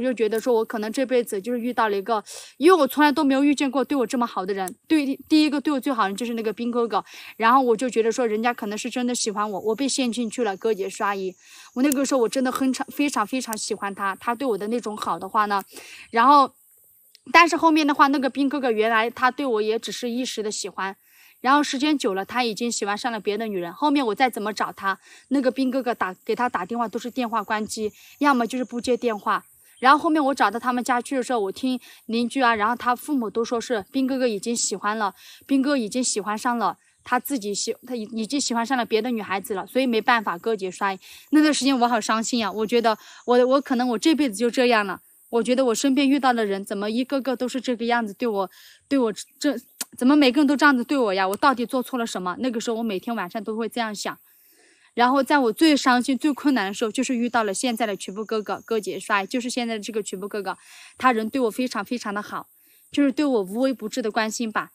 我就觉得说，我可能这辈子就是遇到了一个，因为我从来都没有遇见过对我这么好的人。对第一个对我最好的人就是那个兵哥哥，然后我就觉得说，人家可能是真的喜欢我，我被陷进去了。哥姐叔阿姨，我那个时候我真的很常非常非常喜欢他，他对我的那种好的话呢，然后，但是后面的话，那个兵哥哥原来他对我也只是一时的喜欢，然后时间久了他已经喜欢上了别的女人。后面我再怎么找他，那个兵哥哥打给他打电话都是电话关机，要么就是不接电话。然后后面我找到他们家去的时候，我听邻居啊，然后他父母都说是兵哥哥已经喜欢了，兵哥已经喜欢上了，他自己喜他已已经喜欢上了别的女孩子了，所以没办法，哥姐摔。那段时间我好伤心呀，我觉得我我可能我这辈子就这样了，我觉得我身边遇到的人怎么一个个都是这个样子，对我，对我这怎么每个人都这样子对我呀？我到底做错了什么？那个时候我每天晚上都会这样想。然后在我最伤心、最困难的时候，就是遇到了现在的曲布哥哥、哥姐帅，就是现在的这个曲布哥哥，他人对我非常非常的好，就是对我无微不至的关心吧。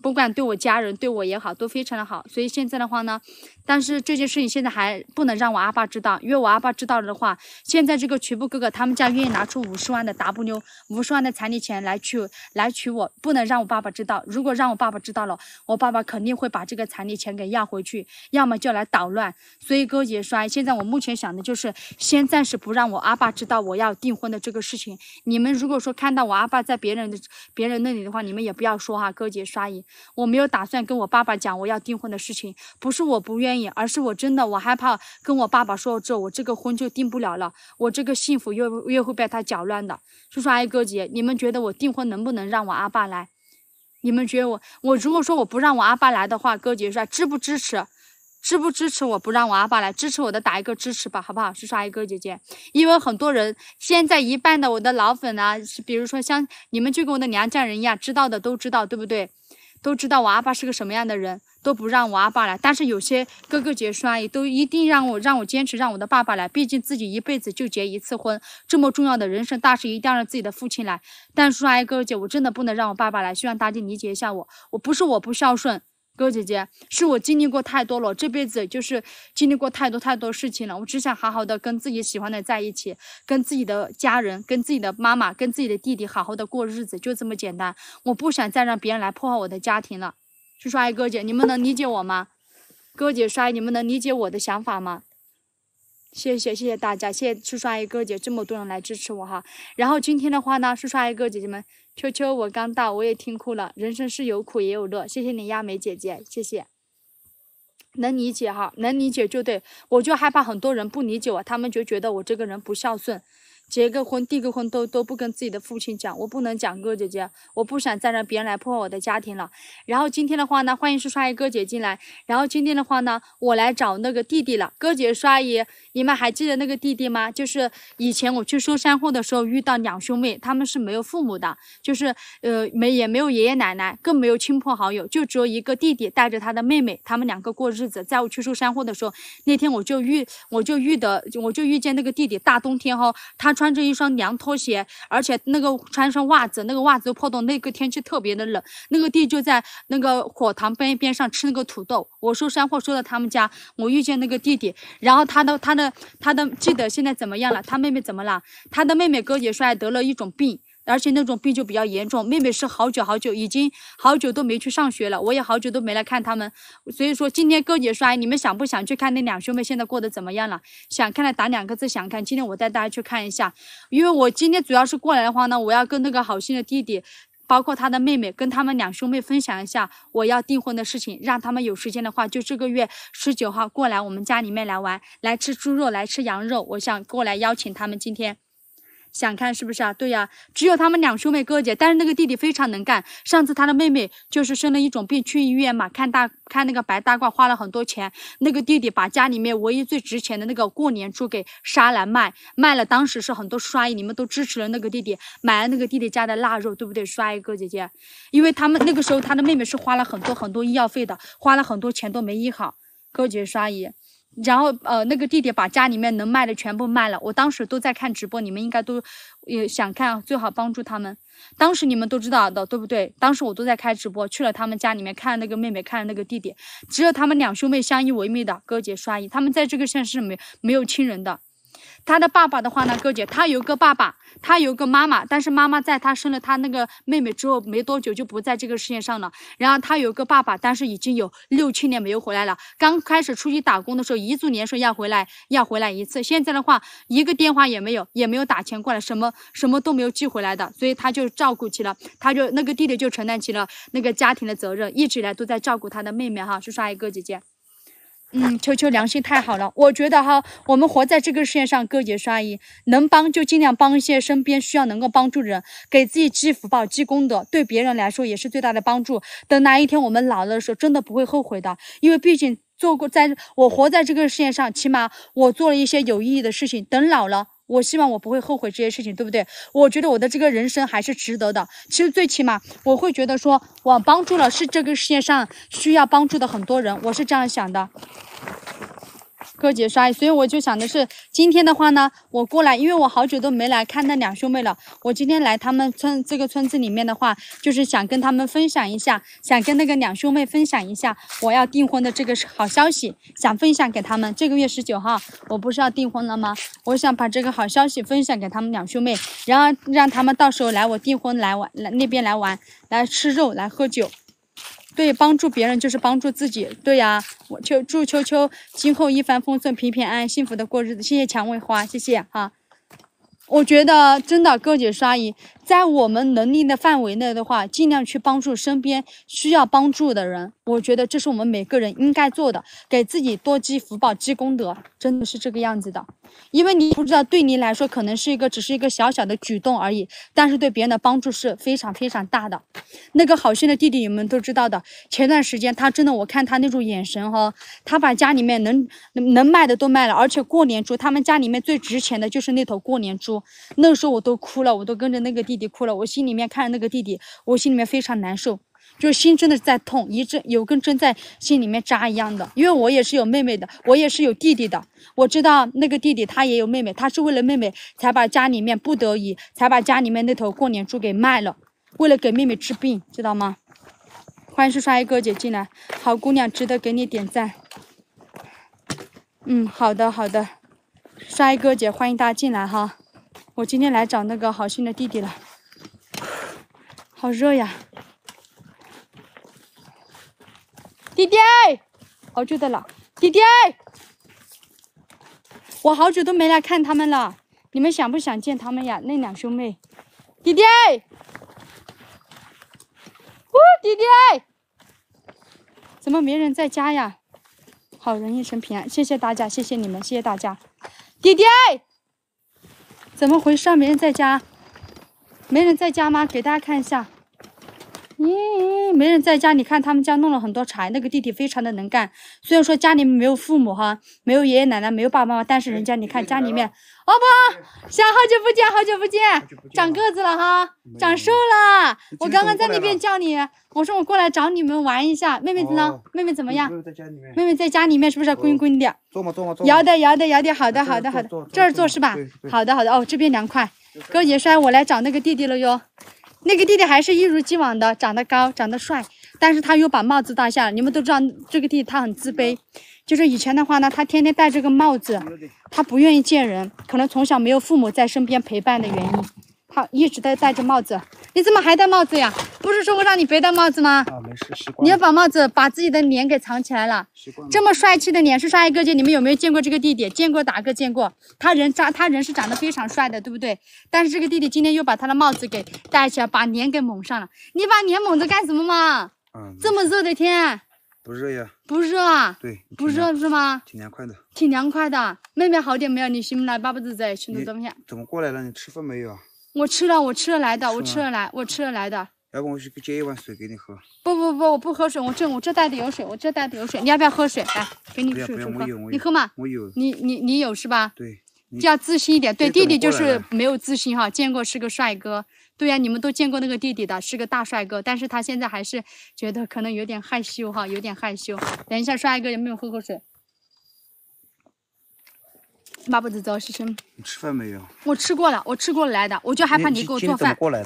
不管对我家人对我也好，都非常的好。所以现在的话呢，但是这件事情现在还不能让我阿爸知道，因为我阿爸知道了的话，现在这个曲布哥哥他们家愿意拿出五十万的 W 五十万的彩礼钱来娶来娶我，不能让我爸爸知道。如果让我爸爸知道了，我爸爸肯定会把这个彩礼钱给要回去，要么就来捣乱。所以哥姐说，现在我目前想的就是先暂时不让我阿爸知道我要订婚的这个事情。你们如果说看到我阿爸在别人的别人那里的话，你们也不要说哈，哥姐刷一。我没有打算跟我爸爸讲我要订婚的事情，不是我不愿意，而是我真的我害怕跟我爸爸说了之后，我这个婚就订不了了，我这个幸福又又会被他搅乱的。叔叔阿姨哥姐，你们觉得我订婚能不能让我阿爸来？你们觉得我我如果说我不让我阿爸来的话，哥姐说支不支持？支不支持我不让我阿爸来？支持我的打一个支持吧，好不好？叔叔阿姨哥姐姐，因为很多人现在一半的我的老粉啊，比如说像你们就跟我的娘家人一样，知道的都知道，对不对？都知道我阿爸是个什么样的人，都不让我阿爸来。但是有些哥哥姐、叔叔阿姨都一定让我让我坚持让我的爸爸来，毕竟自己一辈子就结一次婚，这么重要的人生大事，一定要让自己的父亲来。但叔阿姨、哥哥姐，我真的不能让我爸爸来，希望大家理解一下我。我不是我不孝顺。哥姐姐，是我经历过太多了，这辈子就是经历过太多太多事情了。我只想好好的跟自己喜欢的在一起，跟自己的家人，跟自己的妈妈，跟自己的弟弟好好的过日子，就这么简单。我不想再让别人来破坏我的家庭了。叔叔阿姨哥姐，你们能理解我吗？哥姐，叔叔阿姨，你们能理解我的想法吗？谢谢谢谢大家，谢谢叔叔阿姨哥姐这么多人来支持我哈。然后今天的话呢，叔叔阿姨哥姐姐们。秋秋，我刚到，我也听哭了。人生是有苦也有乐，谢谢你亚梅姐姐，谢谢。能理解哈，能理解就对我就害怕很多人不理解我，他们就觉得我这个人不孝顺。结个婚，订个婚都都不跟自己的父亲讲，我不能讲哥姐姐，我不想再让别人来破坏我的家庭了。然后今天的话呢，欢迎叔叔阿姨哥姐进来。然后今天的话呢，我来找那个弟弟了。哥姐姐、叔阿姨，你们还记得那个弟弟吗？就是以前我去收山货的时候遇到两兄妹，他们是没有父母的，就是呃没也没有爷爷奶奶，更没有亲朋好友，就只有一个弟弟带着他的妹妹，他们两个过日子。在我去收山货的时候，那天我就遇我就遇的我就遇见那个弟弟，大冬天哈，他。穿着一双凉拖鞋，而且那个穿双袜子，那个袜子破洞。那个天气特别的冷，那个地就在那个火塘边边上吃那个土豆。我收山货收到他们家，我遇见那个弟弟，然后他的他的他的记得现在怎么样了？他妹妹怎么了？他的妹妹哥也还得了一种病。而且那种病就比较严重，妹妹是好久好久，已经好久都没去上学了，我也好久都没来看他们，所以说今天哥姐哎，你们想不想去看那两兄妹现在过得怎么样了？想看的打两个字，想看。今天我带大家去看一下，因为我今天主要是过来的话呢，我要跟那个好心的弟弟，包括他的妹妹，跟他们两兄妹分享一下我要订婚的事情，让他们有时间的话，就这个月十九号过来我们家里面来玩，来吃猪肉，来吃羊肉，我想过来邀请他们今天。想看是不是啊？对呀，只有他们两兄妹哥姐，但是那个弟弟非常能干。上次他的妹妹就是生了一种病，去医院嘛，看大看那个白大褂花了很多钱。那个弟弟把家里面唯一最值钱的那个过年猪给杀来卖，卖了。当时是很多刷姨你们都支持了那个弟弟，买了那个弟弟家的腊肉，对不对？刷姨哥姐姐，因为他们那个时候他的妹妹是花了很多很多医药费的，花了很多钱都没医好，哥姐刷姨。然后呃，那个弟弟把家里面能卖的全部卖了，我当时都在看直播，你们应该都也想看，最好帮助他们。当时你们都知道的，对不对？当时我都在开直播，去了他们家里面看那个妹妹，看那个弟弟，只有他们两兄妹相依为命的哥姐双姨，他们在这个县是没没有亲人的。他的爸爸的话呢，哥姐，他有个爸爸，他有个妈妈，但是妈妈在他生了他那个妹妹之后没多久就不在这个世界上了。然后他有个爸爸，但是已经有六七年没有回来了。刚开始出去打工的时候，彝族年说要回来，要回来一次。现在的话，一个电话也没有，也没有打钱过来，什么什么都没有寄回来的。所以他就照顾起了，他就那个弟弟就承担起了那个家庭的责任，一直以来都在照顾他的妹妹哈。叔叔阿姨哥姐姐。嗯，秋秋良心太好了，我觉得哈，我们活在这个世界上，哥姐叔阿姨能帮就尽量帮一些身边需要能够帮助的人，给自己积福报、积功德，对别人来说也是最大的帮助。等哪一天我们老了的时候，真的不会后悔的，因为毕竟做过，在我活在这个世界上，起码我做了一些有意义的事情。等老了。我希望我不会后悔这些事情，对不对？我觉得我的这个人生还是值得的。其实最起码，我会觉得说我帮助了是这个世界上需要帮助的很多人，我是这样想的。哥姐帅，所以我就想的是，今天的话呢，我过来，因为我好久都没来看那两兄妹了。我今天来他们村这个村子里面的话，就是想跟他们分享一下，想跟那个两兄妹分享一下我要订婚的这个好消息，想分享给他们。这个月十九号，我不是要订婚了吗？我想把这个好消息分享给他们两兄妹，然后让他们到时候来我订婚来玩，来那边来玩，来吃肉，来喝酒。对，帮助别人就是帮助自己。对呀，我秋祝秋秋今后一帆风顺，平平安安，幸福的过日子。谢谢蔷薇花，谢谢哈。我觉得真的哥姐刷姨。在我们能力的范围内的话，尽量去帮助身边需要帮助的人，我觉得这是我们每个人应该做的，给自己多积福报、积功德，真的是这个样子的。因为你不知道，对你来说可能是一个只是一个小小的举动而已，但是对别人的帮助是非常非常大的。那个好心的弟弟，你们都知道的。前段时间，他真的，我看他那种眼神，哈，他把家里面能能能卖的都卖了，而且过年猪，他们家里面最值钱的就是那头过年猪。那时候我都哭了，我都跟着那个弟。弟哭了，我心里面看着那个弟弟，我心里面非常难受，就是心真的在痛，一针有根针在心里面扎一样的。因为我也是有妹妹的，我也是有弟弟的，我知道那个弟弟他也有妹妹，他是为了妹妹才把家里面不得已才把家里面那头过年猪给卖了，为了给妹妹治病，知道吗？欢迎是一哥姐进来，好姑娘值得给你点赞。嗯，好的好的，帅哥姐欢迎大家进来哈，我今天来找那个好心的弟弟了。好热呀，弟弟，好久在哪？弟弟，我好久都没来看他们了，你们想不想见他们呀？那两兄妹，弟弟，哦，弟弟，怎么没人在家呀？好人一生平安，谢谢大家，谢谢你们，谢谢大家，弟弟，怎么回事？没人在家。没人在家吗？给大家看一下，咦，没人在家。你看他们家弄了很多柴，那个弟弟非常的能干。虽然说家里面没有父母哈，没有爷爷奶奶，没有爸爸妈妈，但是人家你看家里面，哦不，小好久不见，好久不见，长个子了哈，长瘦了。我刚刚在那边叫你，我说我过来找你们玩一下。妹妹子呢？妹妹怎么样？妹妹在家里面，妹妹在家里面是不是？滚滚的。坐嘛坐嘛坐。摇的摇的摇的，好的好的好的，这儿坐是吧？好的好的哦，这边凉快。哥爷帅，我来找那个弟弟了哟。那个弟弟还是一如既往的长得高，长得帅，但是他又把帽子戴下了。你们都知道这个弟弟他很自卑，就是以前的话呢，他天天戴这个帽子，他不愿意见人，可能从小没有父母在身边陪伴的原因，他一直在戴着帽子。你怎么还戴帽子呀？不是说过让你别戴帽子吗？啊，没事，习惯。你要把帽子把自己的脸给藏起来了，习惯。这么帅气的脸是帅一个姐？你们有没有见过这个弟弟？见过大哥，见过。他人长，他人是长得非常帅的，对不对？但是这个弟弟今天又把他的帽子给戴起来，把脸给蒙上了。你把脸蒙着干什么嘛？这么热的天，不热呀？不热啊？对，不热是吗？挺凉快的，挺凉快的。妹妹好点没有？你不来，巴不子在去弄东西。怎么过来了？你吃饭没有我吃了，我吃了来的，我吃了来，我吃了来的。要不我去接一碗水给你喝？不不不，我不喝水，我这我这袋子有水，我这袋子有水，你要不要喝水？来，给你水，你喝，你喝嘛？我有，你你你有是吧？对，要自信一点。对弟弟就是没有自信哈，见过是个帅哥，对呀，你们都见过那个弟弟的，是个大帅哥，但是他现在还是觉得可能有点害羞哈，有点害羞。等一下，帅哥有没有喝口水？妈不走，起身。你吃饭没有？我吃过了，我吃过来的，我就害怕你给我做饭。过来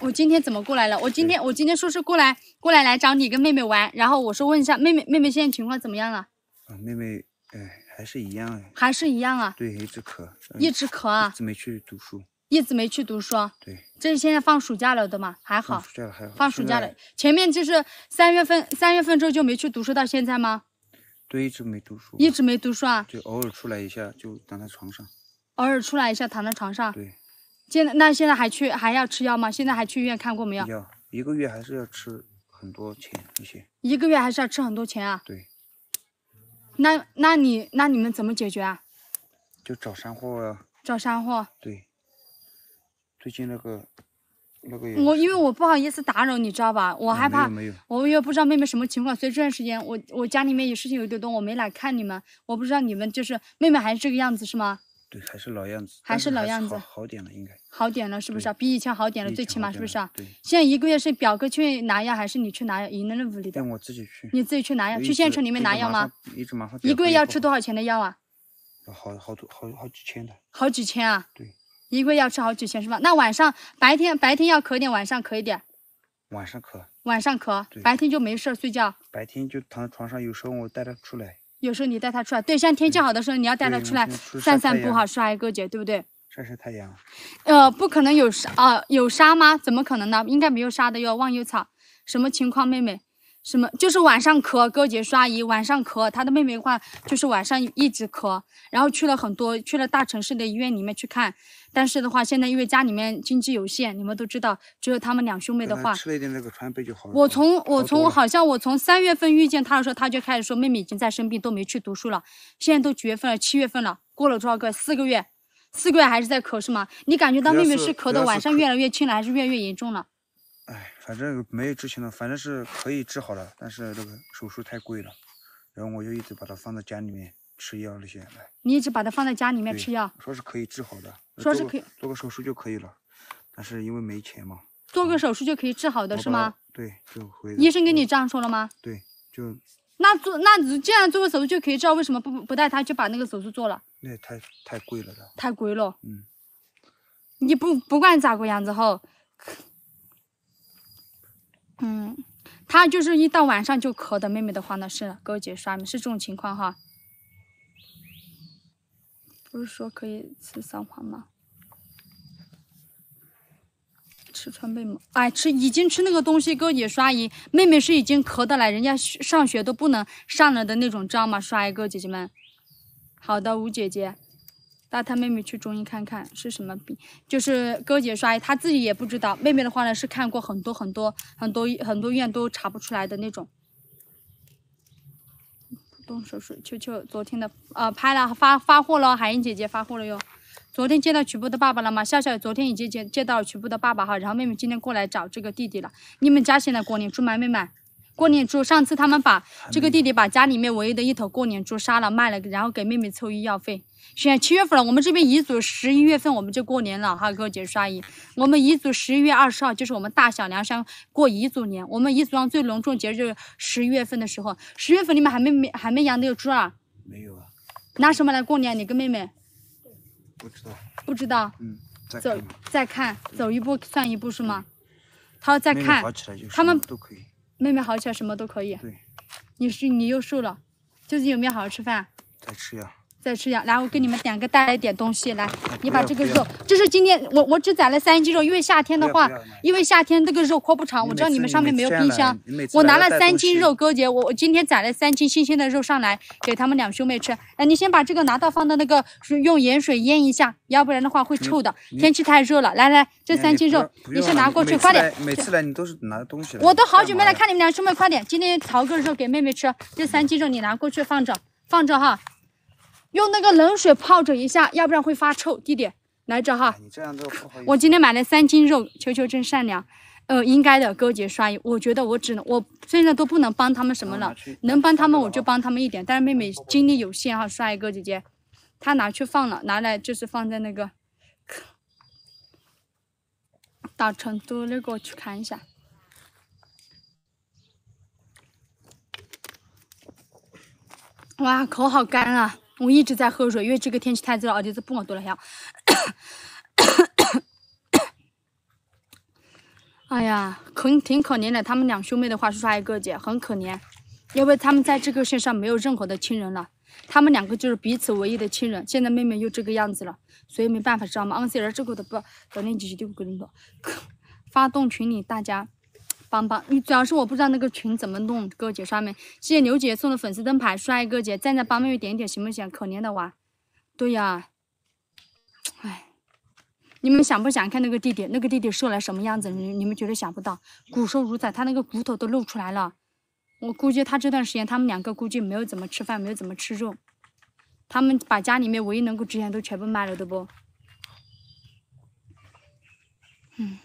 我今天怎么过来了？我今天我今天说是过来过来来找你跟妹妹玩，然后我说问一下妹妹妹妹现在情况怎么样了？啊，妹妹，哎，还是一样哎，还是一样啊？对，一直咳。一直咳啊？一直没去读书。一直没去读书？对。这是现在放暑假了的嘛？还好。放暑假了还好。放暑假了，前面就是三月份，三月份之后就没去读书到现在吗？对，一直没读书，一直没读书啊，就偶尔出来一下，就躺在床上，偶尔出来一下，躺在床上。对，现在那现在还去还要吃药吗？现在还去医院看过没有？要一个月还是要吃很多钱一些？一个月还是要吃很多钱啊？对，那那你那你们怎么解决啊？就找山货啊。找山货。对，最近那个。我因为我不好意思打扰你知道吧，我害怕，我也不知道妹妹什么情况，所以这段时间我我家里面有事情有点多，我没来看你们，我不知道你们就是妹妹还是这个样子是吗？对，还是老样子。还是老样子。好点了应该。好点了是不是啊？比以前好点了，最起码是不是啊？对。现在一个月是表哥去拿药还是你去拿？药？姨那屋里的。我自己去。你自己去拿药，去县城里面拿药吗？一直麻烦。一个月要吃多少钱的药啊？好好多，好好几千的。好几千啊？对。一个月要吃好几千是吧？那晚上、白天、白天要咳点，晚上咳一点。晚上咳。晚上咳，白天就没事睡觉。白天就躺在床上，有时候我带他出来。有时候你带他出来，对，像天气好的时候，你要带他出来散散步，好刷一够姐，对不对？晒晒太阳。呃，不可能有沙，呃，有沙吗？怎么可能呢？应该没有沙的哟。忘忧草，什么情况，妹妹？什么？就是晚上咳，哥姐叔阿姨晚上咳，他的妹妹的话就是晚上一直咳，然后去了很多，去了大城市的医院里面去看，但是的话，现在因为家里面经济有限，你们都知道，只有他们两兄妹的话，吃了点那个川贝就好了。我从我从好像我从三月份遇见他的时候，他就开始说妹妹已经在生病，都没去读书了。现在都九月份了，七月份了，过了多少个？四个月，四个月还是在咳是吗？你感觉到妹妹是咳的晚上越来越轻了，还是越来越严重了？反正没有之前的，反正是可以治好的，但是那个手术太贵了，然后我就一直把它放在家里面吃药那些。来，你一直把它放在家里面吃药。说是可以治好的，说是可以做个手术就可以了，但是因为没钱嘛。做个手术就可以治好的是吗？对，就回。医生跟你这样说了吗？对，就。那做那既然做个手术就可以治，为什么不不带他就把那个手术做了？那太太贵了太贵了。嗯。你不不管咋个样子哈。嗯，他就是一到晚上就咳的。妹妹的话呢，是哥哥姐姐是这种情况哈。不是说可以吃桑黄吗？吃川贝吗？哎，吃已经吃那个东西，哥哥姐姐姨，妹妹是已经咳的来，人家上学都不能上了的那种，知道吗？刷一个姐姐们。好的，吴姐姐。带他妹妹去中医看看是什么病，就是哥姐摔，他自己也不知道。妹妹的话呢，是看过很多很多很多很多院都查不出来的那种。动手术，秋秋昨天的呃拍了发发货了，海英姐姐发货了哟。昨天见到曲布的爸爸了吗？笑笑昨天已经见见到曲布的爸爸哈，然后妹妹今天过来找这个弟弟了。你们家现在过年出门没买过年猪，上次他们把这个弟弟把家里面唯一的一头过年猪杀了卖了，然后给妹妹凑医药费。选七月份了，我们这边彝族十一月份我们就过年了，哈哥姐叔阿姨，我们彝族十一月二十号就是我们大小凉山过彝族年，我们彝族上最隆重节日就是十月份的时候。十月份你们还没没还没养那个猪啊？没有啊。拿什么来过年？你跟妹妹？不知道。不知道？嗯。走，再看，走一步算一步是吗？他要再看，他们都可以。妹妹好起来，什么都可以。对，你是你又瘦了，最近有没有好好吃饭？在吃呀。再吃点，来，我给你们两个带来点东西。来，你把这个肉，这是今天我我只宰了三斤肉，因为夏天的话，因为夏天那个肉扩不长，我知道你们上面没有冰箱，我拿了三斤肉，哥姐，我我今天宰了三斤新鲜的肉上来给他们两兄妹吃。来，你先把这个拿到，放到那个用盐水腌一下，要不然的话会臭的。天气太热了，来来，这三斤肉，你先拿过去，快点。每次来你都是拿东西。我都好久没来看你们两兄妹，快点，今天淘个肉给妹妹吃，这三斤肉你拿过去放着，放着哈。用那个冷水泡着一下，要不然会发臭。弟弟，来着哈。你这样不好意思。我今天买了三斤肉，球球真善良。嗯，应该的，哥姐帅。我觉得我只能，我现在都不能帮他们什么了，能帮他们我就帮他们一点。但是妹妹精力有限哈，刷一哥姐姐，她拿去放了，拿来就是放在那个，到成都那个去看一下。哇，口好干啊！我一直在喝水，因为这个天气太热了，而且是不管多小时。哎呀，可挺可怜的，他们两兄妹的话叔叔姨、哥哥姐很可怜，因为他们在这个世上没有任何的亲人了，他们两个就是彼此唯一的亲人。现在妹妹又这个样子了，所以没办法，知道吗？而虽儿这个都不，昨天姐姐丢个你说，发动群里大家。帮帮你，主要是我不知道那个群怎么弄，哥哥姐们。谢谢刘姐送的粉丝灯牌，帅哥姐，站在帮妹妹点一点行不行？可怜的娃。对呀，哎，你们想不想看那个弟弟？那个弟弟瘦来什么样子？你你们绝对想不到，骨瘦如柴，他那个骨头都露出来了。我估计他这段时间，他们两个估计没有怎么吃饭，没有怎么吃肉，他们把家里面唯一能够值钱都全部卖了，都不。嗯。